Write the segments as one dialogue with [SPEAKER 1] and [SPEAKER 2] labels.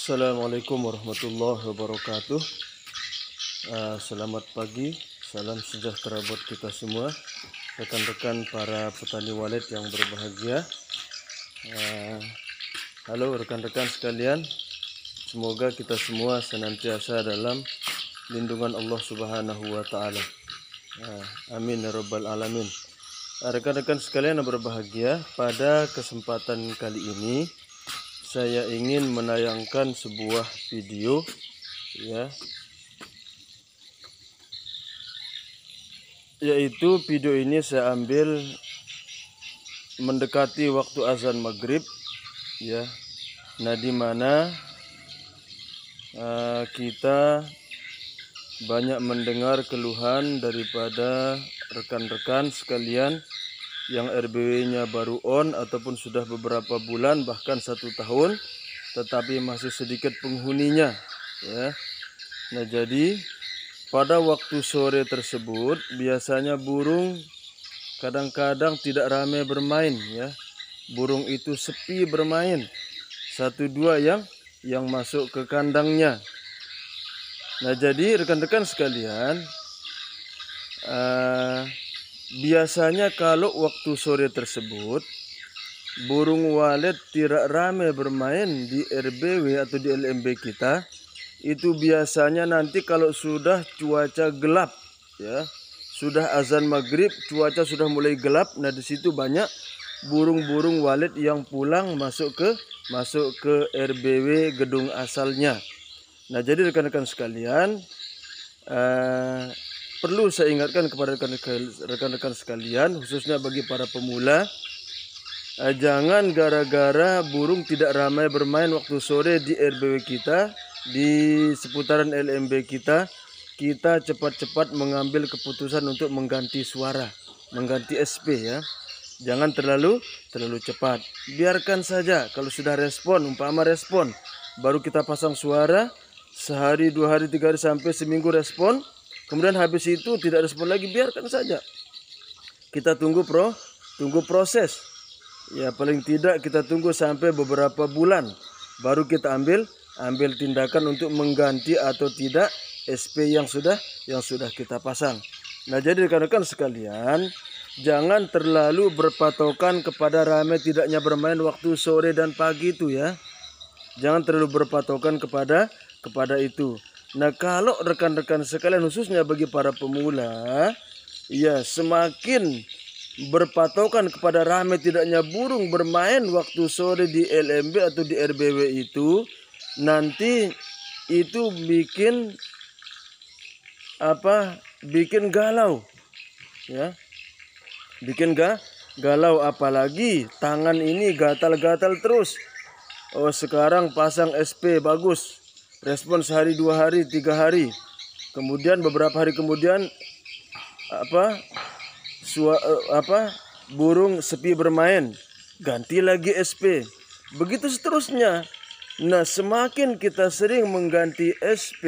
[SPEAKER 1] Assalamualaikum warahmatullahi wabarakatuh eh, Selamat pagi Salam sejahtera buat kita semua Rekan-rekan para petani walet yang berbahagia eh, Halo rekan-rekan sekalian Semoga kita semua senantiasa dalam lindungan Allah subhanahu wa ta'ala eh, Amin ya rabbal alamin Rekan-rekan sekalian yang berbahagia Pada kesempatan kali ini saya ingin menayangkan sebuah video ya yaitu video ini saya ambil mendekati waktu azan maghrib ya nah di mana uh, kita banyak mendengar keluhan daripada rekan-rekan sekalian yang RBW-nya baru on ataupun sudah beberapa bulan bahkan satu tahun tetapi masih sedikit penghuninya ya. Nah jadi pada waktu sore tersebut biasanya burung kadang-kadang tidak ramai bermain ya. Burung itu sepi bermain. Satu dua yang yang masuk ke kandangnya. Nah jadi rekan-rekan sekalian uh, Biasanya kalau waktu sore tersebut burung walet tidak rame bermain di RBW atau di LMB kita itu biasanya nanti kalau sudah cuaca gelap ya sudah azan maghrib cuaca sudah mulai gelap nah di situ banyak burung-burung walet yang pulang masuk ke masuk ke RBW gedung asalnya nah jadi rekan-rekan sekalian eh, perlu saya ingatkan kepada rekan-rekan sekalian, khususnya bagi para pemula, eh, jangan gara-gara burung tidak ramai bermain waktu sore di RBW kita, di seputaran LMB kita, kita cepat-cepat mengambil keputusan untuk mengganti suara, mengganti SP ya. Jangan terlalu terlalu cepat. Biarkan saja kalau sudah respon, umpama respon, baru kita pasang suara sehari, dua hari, tiga hari sampai seminggu respon, Kemudian habis itu tidak respon lagi, biarkan saja. Kita tunggu pro, tunggu proses. Ya paling tidak kita tunggu sampai beberapa bulan baru kita ambil ambil tindakan untuk mengganti atau tidak SP yang sudah yang sudah kita pasang. Nah, jadi rekan-rekan sekalian, jangan terlalu berpatokan kepada rame tidaknya bermain waktu sore dan pagi itu ya. Jangan terlalu berpatokan kepada kepada itu. Nah kalau rekan-rekan sekalian khususnya bagi para pemula ya semakin berpatokan kepada rame tidaknya burung bermain waktu sore di LMB atau di RBW itu nanti itu bikin apa bikin galau ya bikin ga galau apalagi tangan ini gatal-gatal terus oh sekarang pasang SP bagus respon sehari dua hari tiga hari kemudian beberapa hari kemudian apa sua, eh, apa burung sepi bermain ganti lagi SP begitu seterusnya nah semakin kita sering mengganti SP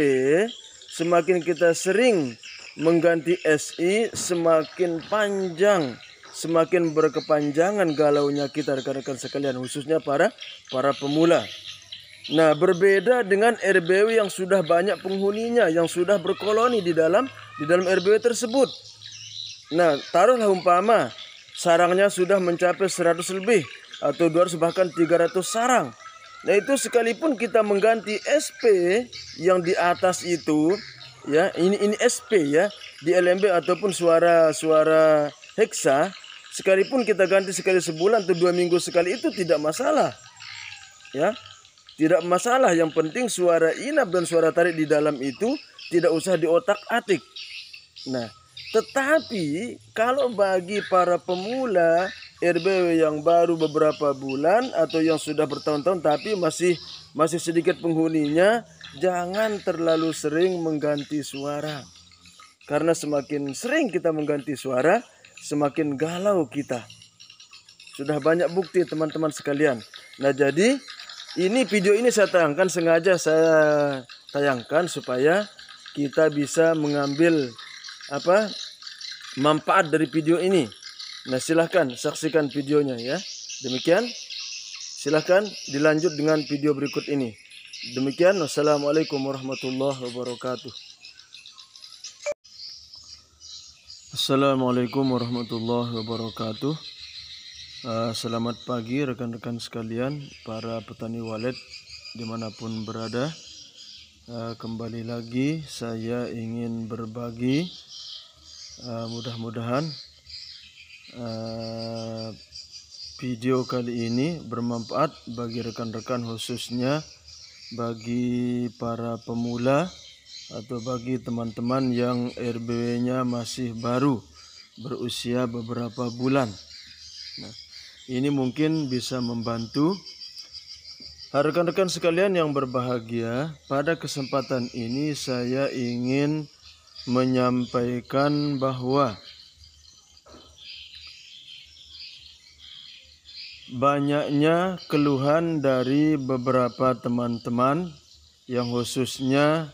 [SPEAKER 1] semakin kita sering mengganti SI semakin panjang semakin berkepanjangan galaunya kita rekan-rekan sekalian khususnya para para pemula Nah, berbeda dengan RBW yang sudah banyak penghuninya, yang sudah berkoloni di dalam di dalam RBW tersebut. Nah, taruhlah umpama sarangnya sudah mencapai 100 lebih atau 200 bahkan 300 sarang. Nah, itu sekalipun kita mengganti SP yang di atas itu, ya, ini ini SP ya, di LMB ataupun suara-suara heksa, sekalipun kita ganti sekali sebulan atau dua minggu sekali itu tidak masalah. Ya, tidak masalah, yang penting suara inap dan suara tarik di dalam itu tidak usah diotak-atik. Nah, tetapi kalau bagi para pemula RBW yang baru beberapa bulan atau yang sudah bertahun-tahun tapi masih masih sedikit penghuninya, jangan terlalu sering mengganti suara. Karena semakin sering kita mengganti suara, semakin galau kita. Sudah banyak bukti teman-teman sekalian. Nah, jadi ini video ini saya tayangkan sengaja saya tayangkan supaya kita bisa mengambil apa manfaat dari video ini. Nah, silahkan saksikan videonya ya. Demikian, silahkan dilanjut dengan video berikut ini. Demikian, wassalamualaikum warahmatullahi wabarakatuh. Assalamualaikum warahmatullahi wabarakatuh. Eh, selamat pagi rekan-rekan sekalian, para petani walet dimanapun berada. Eh, kembali lagi saya ingin berbagi, eh, mudah-mudahan video kali ini bermanfaat bagi rekan-rekan khususnya bagi para pemula atau bagi teman-teman yang RBW-nya masih baru berusia beberapa bulan. Ini mungkin bisa membantu Rekan-rekan sekalian yang berbahagia, pada kesempatan ini saya ingin menyampaikan bahwa banyaknya keluhan dari beberapa teman-teman yang khususnya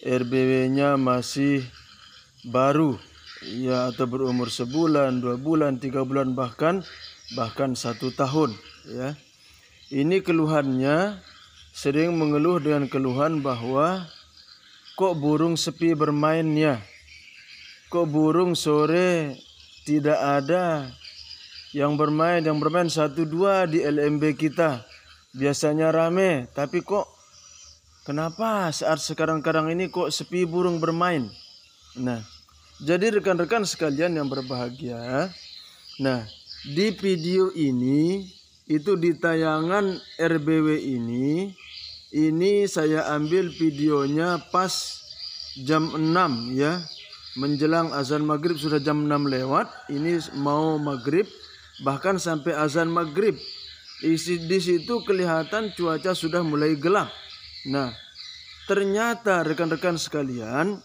[SPEAKER 1] RBW-nya masih baru ya atau berumur sebulan, dua bulan, tiga bulan bahkan bahkan satu tahun ya ini keluhannya sering mengeluh dengan keluhan bahwa kok burung sepi bermainnya kok burung sore tidak ada yang bermain yang bermain satu dua di LMB kita biasanya rame tapi kok kenapa saat sekarang-karang ini kok sepi burung bermain nah jadi rekan-rekan sekalian yang berbahagia nah di video ini itu di tayangan RBW ini ini saya ambil videonya pas jam 6 ya menjelang azan maghrib sudah jam 6 lewat ini mau maghrib bahkan sampai azan maghrib Isi di situ kelihatan cuaca sudah mulai gelap nah ternyata rekan-rekan sekalian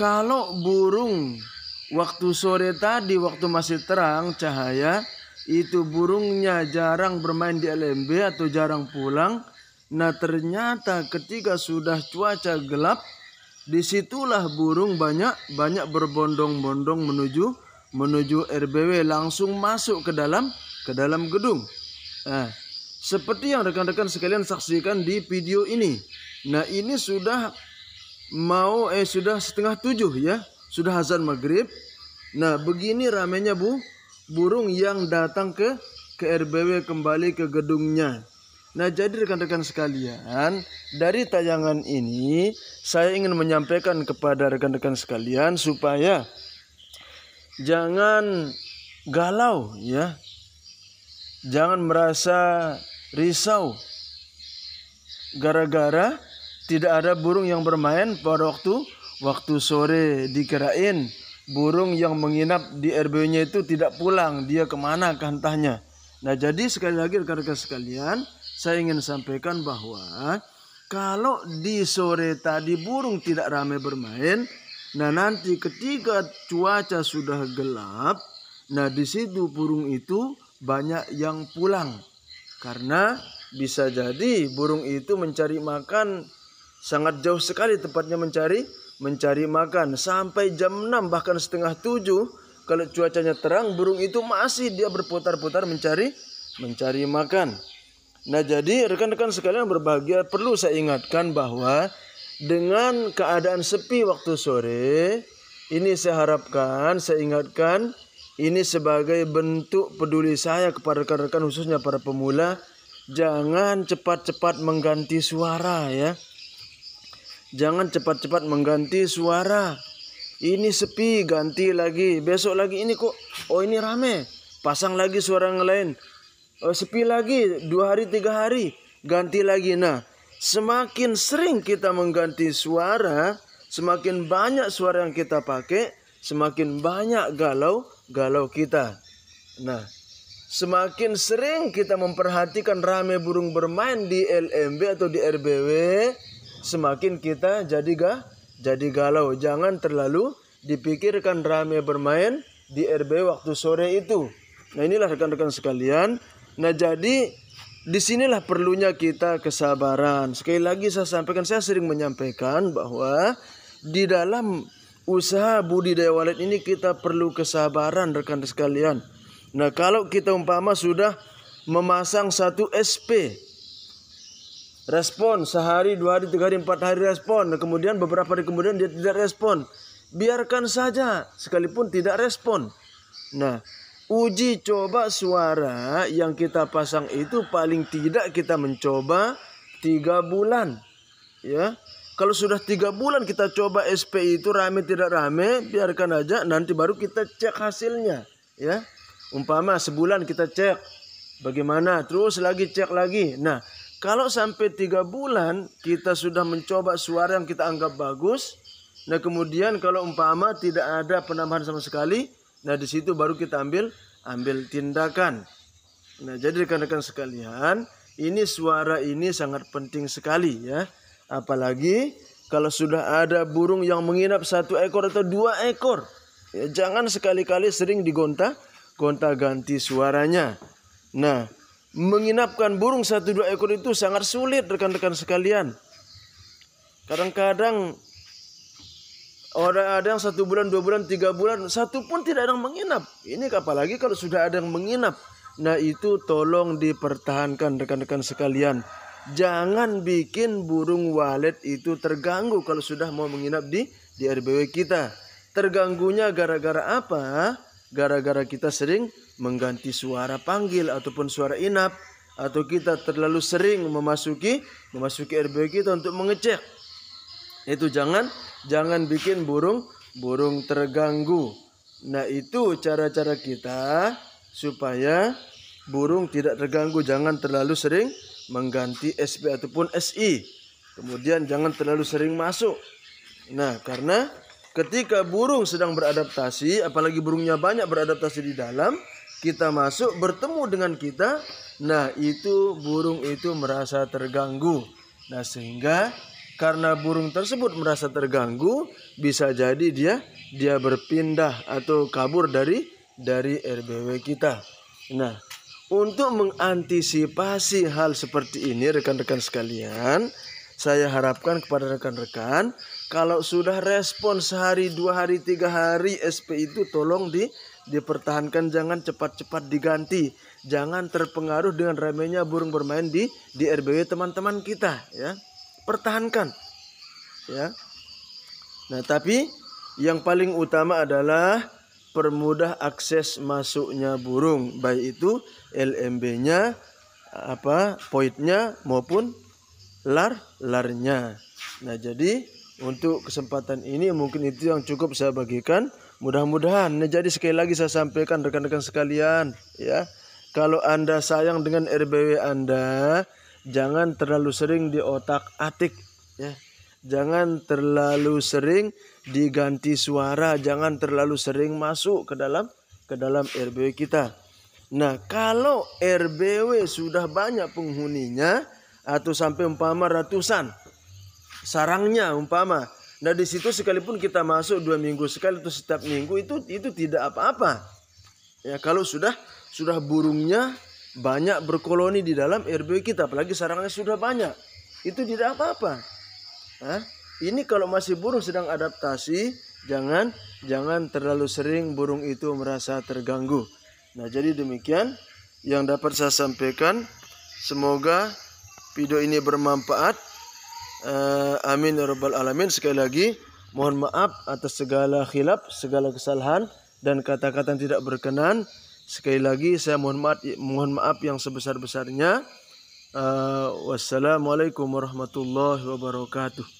[SPEAKER 1] kalau burung Waktu sore tadi waktu masih terang cahaya itu burungnya jarang bermain di LMB atau jarang pulang. Nah ternyata ketika sudah cuaca gelap disitulah burung banyak banyak berbondong-bondong menuju menuju RBW langsung masuk ke dalam ke dalam gedung. Nah, seperti yang rekan-rekan sekalian saksikan di video ini. Nah ini sudah mau eh sudah setengah tujuh ya sudah azan maghrib. Nah begini ramenya bu burung yang datang ke ke RBW kembali ke gedungnya. Nah jadi rekan-rekan sekalian dari tayangan ini saya ingin menyampaikan kepada rekan-rekan sekalian supaya jangan galau ya. Jangan merasa risau gara-gara tidak ada burung yang bermain pada waktu Waktu sore dikirain burung yang menginap di RBU-nya itu tidak pulang, dia kemana kantahnya. Nah jadi sekali lagi rekan-rekan sekalian, saya ingin sampaikan bahwa kalau di sore tadi burung tidak ramai bermain, nah nanti ketika cuaca sudah gelap, nah di situ burung itu banyak yang pulang. Karena bisa jadi burung itu mencari makan sangat jauh sekali tempatnya mencari mencari makan sampai jam 6 bahkan setengah 7 kalau cuacanya terang burung itu masih dia berputar-putar mencari mencari makan. Nah, jadi rekan-rekan sekalian berbahagia perlu saya ingatkan bahwa dengan keadaan sepi waktu sore ini saya harapkan, saya ingatkan ini sebagai bentuk peduli saya kepada rekan-rekan khususnya para pemula jangan cepat-cepat mengganti suara ya. Jangan cepat-cepat mengganti suara. Ini sepi, ganti lagi. Besok lagi ini kok, oh ini rame. Pasang lagi suara yang lain. Oh, sepi lagi, dua hari, tiga hari. Ganti lagi. Nah, semakin sering kita mengganti suara, semakin banyak suara yang kita pakai, semakin banyak galau-galau kita. Nah, semakin sering kita memperhatikan rame burung bermain di LMB atau di RBW, semakin kita jadi gah jadi galau. Jangan terlalu dipikirkan rame bermain di RB waktu sore itu. Nah inilah rekan-rekan sekalian. Nah jadi disinilah perlunya kita kesabaran. Sekali lagi saya sampaikan, saya sering menyampaikan bahwa di dalam usaha budidaya walet ini kita perlu kesabaran rekan sekalian. Nah kalau kita umpama sudah memasang satu SP respon sehari dua hari tiga hari empat hari respon nah, kemudian beberapa hari kemudian dia tidak respon biarkan saja sekalipun tidak respon nah uji coba suara yang kita pasang itu paling tidak kita mencoba tiga bulan ya kalau sudah tiga bulan kita coba SP itu rame tidak rame biarkan aja nanti baru kita cek hasilnya ya umpama sebulan kita cek bagaimana terus lagi cek lagi nah kalau sampai tiga bulan kita sudah mencoba suara yang kita anggap bagus, nah kemudian kalau umpama tidak ada penambahan sama sekali, nah di situ baru kita ambil ambil tindakan. Nah jadi rekan-rekan sekalian, ini suara ini sangat penting sekali ya. Apalagi kalau sudah ada burung yang menginap satu ekor atau dua ekor, ya jangan sekali-kali sering digonta, gonta-ganti suaranya. Nah, menginapkan burung satu dua ekor itu sangat sulit rekan-rekan sekalian. Kadang-kadang orang ada yang satu bulan, dua bulan, tiga bulan, satu pun tidak ada yang menginap. Ini apalagi kalau sudah ada yang menginap. Nah itu tolong dipertahankan rekan-rekan sekalian. Jangan bikin burung walet itu terganggu kalau sudah mau menginap di di RBW kita. Terganggunya gara-gara apa? Gara-gara kita sering mengganti suara panggil ataupun suara inap atau kita terlalu sering memasuki memasuki RB kita untuk mengecek. Itu jangan jangan bikin burung burung terganggu. Nah, itu cara-cara kita supaya burung tidak terganggu. Jangan terlalu sering mengganti SP ataupun SI. Kemudian jangan terlalu sering masuk. Nah, karena ketika burung sedang beradaptasi, apalagi burungnya banyak beradaptasi di dalam, kita masuk bertemu dengan kita, nah itu burung itu merasa terganggu. Nah sehingga karena burung tersebut merasa terganggu, bisa jadi dia dia berpindah atau kabur dari dari RBW kita. Nah, untuk mengantisipasi hal seperti ini rekan-rekan sekalian, saya harapkan kepada rekan-rekan kalau sudah respon sehari, dua hari, tiga hari SP itu tolong di dipertahankan jangan cepat-cepat diganti jangan terpengaruh dengan remehnya burung bermain di di RBW teman-teman kita ya pertahankan ya nah tapi yang paling utama adalah permudah akses masuknya burung baik itu LMB-nya apa poinnya maupun lar larnya nah jadi untuk kesempatan ini mungkin itu yang cukup saya bagikan Mudah-mudahan ini jadi sekali lagi saya sampaikan rekan-rekan sekalian ya. Kalau Anda sayang dengan RBW Anda, jangan terlalu sering di otak-atik ya. Jangan terlalu sering diganti suara, jangan terlalu sering masuk ke dalam ke dalam RBW kita. Nah, kalau RBW sudah banyak penghuninya atau sampai umpama ratusan sarangnya umpama Nah di situ sekalipun kita masuk dua minggu sekali atau setiap minggu itu itu tidak apa-apa. Ya kalau sudah sudah burungnya banyak berkoloni di dalam RB kita, apalagi sarangnya sudah banyak, itu tidak apa-apa. Nah, ini kalau masih burung sedang adaptasi, jangan jangan terlalu sering burung itu merasa terganggu. Nah jadi demikian yang dapat saya sampaikan. Semoga video ini bermanfaat Uh, amin ya rabbal alamin. Sekali lagi mohon maaf atas segala khilaf, segala kesalahan dan kata-kata yang tidak berkenan. Sekali lagi saya mohon maaf mohon maaf yang sebesar-besarnya. Uh, wassalamualaikum warahmatullahi wabarakatuh.